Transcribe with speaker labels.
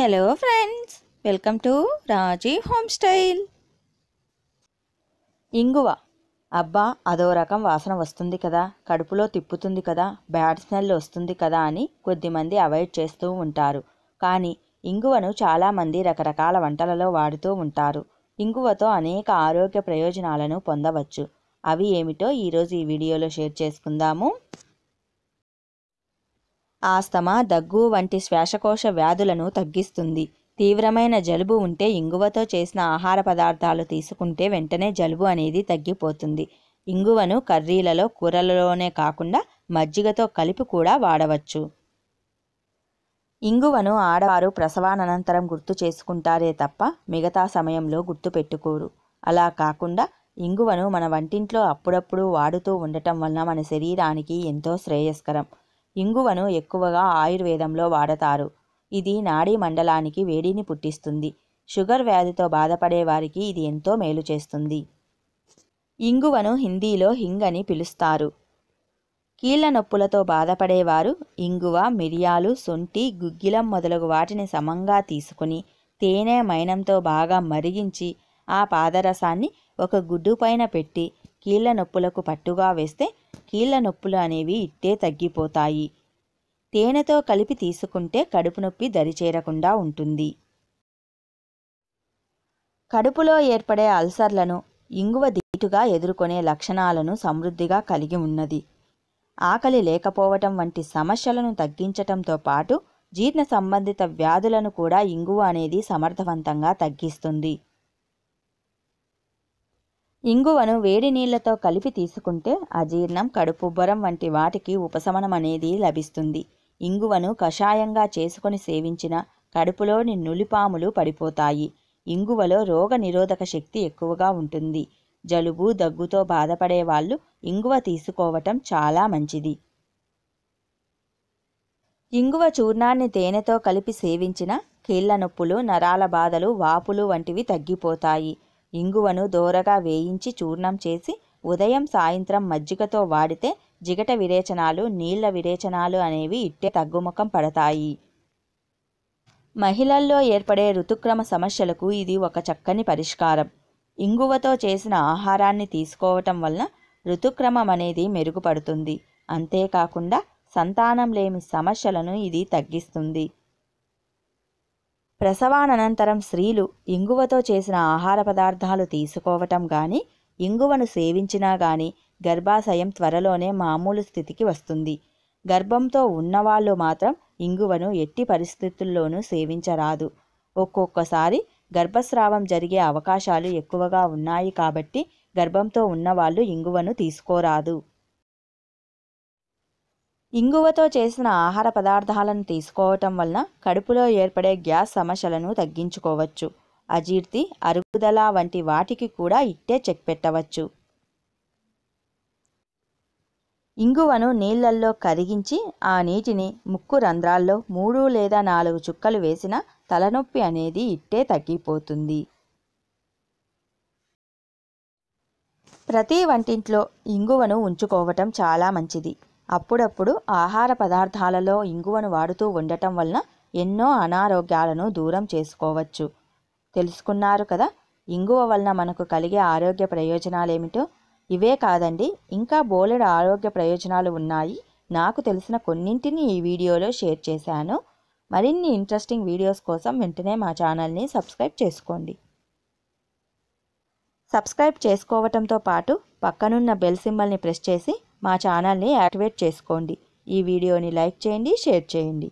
Speaker 1: hello friends welcome to Rajeev home style ఇంగువ అబ్బా అదో రకం వాసన వస్తుంది కదా కడుపులో తిప్పుతుంది కదా బ్యాడ్ స్మెల్ వస్తుంది కదా అని కొద్దిమంది అవాయిడ్ చేస్తూ ఉంటారు కానీ ఇంగువను చాలామంది రకరకాల వంటలలో వాడుతూ ఉంటారు ఇంగువతో అనేక ఆరోగ్య ప్రయోజనాలను పొందవచ్చు అవి ఏమిటో ఈరోజు ఈ వీడియోలో షేర్ చేసుకుందాము ఆస్తమా దగ్గు వంటి శ్వాసకోశ వ్యాధులను తగ్గిస్తుంది తీవ్రమైన జలుబు ఉంటే ఇంగువతో చేసిన ఆహార పదార్థాలు తీసుకుంటే వెంటనే జలుబు అనేది తగ్గిపోతుంది ఇంగువను కర్రీలలో కూరలలోనే కాకుండా మజ్జిగతో కలిపి కూడా వాడవచ్చు ఇంగువను ఆడవారు ప్రసవానంతరం గుర్తు చేసుకుంటారే తప్ప మిగతా సమయంలో గుర్తు పెట్టుకోరు అలా కాకుండా ఇంగువను మన వంటింట్లో అప్పుడప్పుడు వాడుతూ ఉండటం వల్ల మన శరీరానికి ఎంతో శ్రేయస్కరం ఇంగువను ఎక్కువగా ఆయుర్వేదంలో వాడతారు ఇది నాడీ మండలానికి వేడిని పుట్టిస్తుంది షుగర్ వ్యాధితో బాధపడే వారికి ఇది ఎంతో మేలు చేస్తుంది ఇంగువను హిందీలో హింగ్ అని పిలుస్తారు కీళ్ల నొప్పులతో బాధపడేవారు ఇంగువ మిరియాలు సొంటి గుగ్గిలం మొదలగు వాటిని సమంగా తీసుకుని తేనె మైనంతో బాగా మరిగించి ఆ పాదరసాన్ని ఒక గుడ్డు పైన పెట్టి కీళ్ళ నొప్పులకు పట్టుగా వేస్తే కీళ్ళ నొప్పులు అనేవి ఇట్టే తగ్గిపోతాయి తేనెతో కలిపి తీసుకుంటే కడుపు నొప్పి దరిచేరకుండా ఉంటుంది కడుపులో ఏర్పడే అల్సర్లను ఇంగువ దీటుగా ఎదుర్కొనే లక్షణాలను సమృద్ధిగా కలిగి ఉన్నది ఆకలి లేకపోవటం వంటి సమస్యలను తగ్గించటంతో పాటు జీర్ణ సంబంధిత వ్యాధులను కూడా ఇంగువ అనేది సమర్థవంతంగా తగ్గిస్తుంది ఇంగువను వేడి నీళ్లతో కలిపి తీసుకుంటే అజీర్ణం కడుపుబ్బరం వంటి వాటికి ఉపశమనం అనేది లభిస్తుంది ఇంగువను కషాయంగా చేసుకొని సేవించిన కడుపులోని నులిపాములు పడిపోతాయి ఇంగువలో రోగ నిరోధక శక్తి ఎక్కువగా ఉంటుంది జలుబు దగ్గుతో బాధపడే వాళ్ళు ఇంగువ తీసుకోవటం చాలా మంచిది ఇంగువ చూర్ణాన్ని తేనెతో కలిపి సేవించిన కీళ్ల నొప్పులు నరాల బాధలు వాపులు వంటివి తగ్గిపోతాయి ఇంగువను దోరగా వేయించి చూర్ణం చేసి ఉదయం సాయంత్రం మజ్జిగతో వాడితే జిగట విరేచనాలు నీళ్ల విరేచనాలు అనేవి ఇట్టే తగ్గుముఖం పడతాయి మహిళల్లో ఏర్పడే ఋతుక్రమ సమస్యలకు ఇది ఒక చక్కని పరిష్కారం ఇంగువతో చేసిన ఆహారాన్ని తీసుకోవటం వలన ఋతుక్రమం అనేది మెరుగుపడుతుంది అంతేకాకుండా సంతానం లేని సమస్యలను ఇది తగ్గిస్తుంది ప్రసవానంతరం స్త్రీలు ఇంగువతో చేసిన ఆహార పదార్థాలు తీసుకోవటం కానీ ఇంగువను సేవించినా కానీ గర్భాశయం త్వరలోనే మామూలు స్థితికి వస్తుంది గర్భంతో ఉన్నవాళ్ళు మాత్రం ఇంగువను ఎట్టి పరిస్థితుల్లోనూ సేవించరాదు ఒక్కొక్కసారి గర్భస్రావం జరిగే అవకాశాలు ఎక్కువగా ఉన్నాయి కాబట్టి గర్భంతో ఉన్నవాళ్ళు ఇంగువను తీసుకోరాదు ఇంగువతో చేసిన ఆహార పదార్థాలను తీసుకోవటం వలన కడుపులో ఏర్పడే గ్యాస్ సమస్యలను తగ్గించుకోవచ్చు అజీర్తి అరుగుదల వంటి వాటికి కూడా ఇట్టే చెక్ పెట్టవచ్చు ఇంగువను నీళ్లల్లో కరిగించి ఆ నీటిని ముక్కు రంధ్రాల్లో మూడు లేదా నాలుగు చుక్కలు వేసిన తలనొప్పి అనేది ఇట్టే తగ్గిపోతుంది ప్రతి వంటింట్లో ఇంగువను ఉంచుకోవటం చాలా మంచిది అప్పుడప్పుడు ఆహార పదార్థాలలో ఇంగువను వాడుతూ ఉండటం వలన ఎన్నో అనారోగ్యాలను దూరం చేసుకోవచ్చు తెలుసుకున్నారు కదా ఇంగువ వలన మనకు కలిగే ఆరోగ్య ప్రయోజనాలు ఏమిటో ఇవే కాదండి ఇంకా బోలెడు ఆరోగ్య ప్రయోజనాలు ఉన్నాయి నాకు తెలిసిన కొన్నింటిని ఈ వీడియోలో షేర్ చేశాను మరిన్ని ఇంట్రెస్టింగ్ వీడియోస్ కోసం వెంటనే మా ఛానల్ని సబ్స్క్రైబ్ చేసుకోండి సబ్స్క్రైబ్ చేసుకోవటంతో పాటు పక్కనున్న బెల్ సింబల్ని ప్రెస్ చేసి మా ఛానల్ని యాక్టివేట్ చేసుకోండి ఈ వీడియోని లైక్ చేయండి షేర్ చేయండి